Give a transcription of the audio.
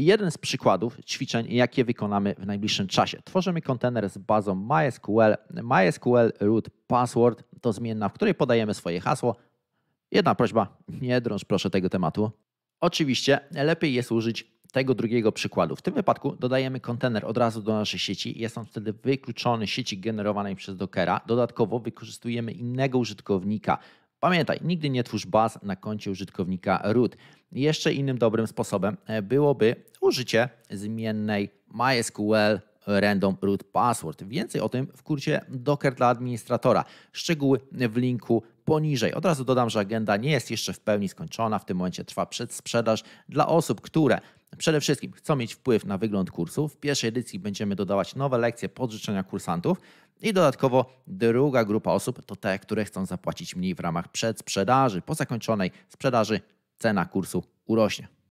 jeden z przykładów ćwiczeń, jakie wykonamy w najbliższym czasie. Tworzymy kontener z bazą MySQL. MySQL root password to zmienna, w której podajemy swoje hasło. Jedna prośba, nie drąż proszę tego tematu. Oczywiście lepiej jest użyć tego drugiego przykładu. W tym wypadku dodajemy kontener od razu do naszej sieci. Jest on wtedy wykluczony sieci generowanej przez Dockera. Dodatkowo wykorzystujemy innego użytkownika Pamiętaj, nigdy nie twórz baz na koncie użytkownika root. Jeszcze innym dobrym sposobem e, byłoby użycie zmiennej MySQL random root password. Więcej o tym w kurcie Docker dla administratora. Szczegóły w linku poniżej. Od razu dodam, że agenda nie jest jeszcze w pełni skończona. W tym momencie trwa przedsprzedaż dla osób, które Przede wszystkim chcą mieć wpływ na wygląd kursu. W pierwszej edycji będziemy dodawać nowe lekcje pod życzenia kursantów i dodatkowo druga grupa osób to te, które chcą zapłacić mniej w ramach przedsprzedaży. Po zakończonej sprzedaży cena kursu urośnie.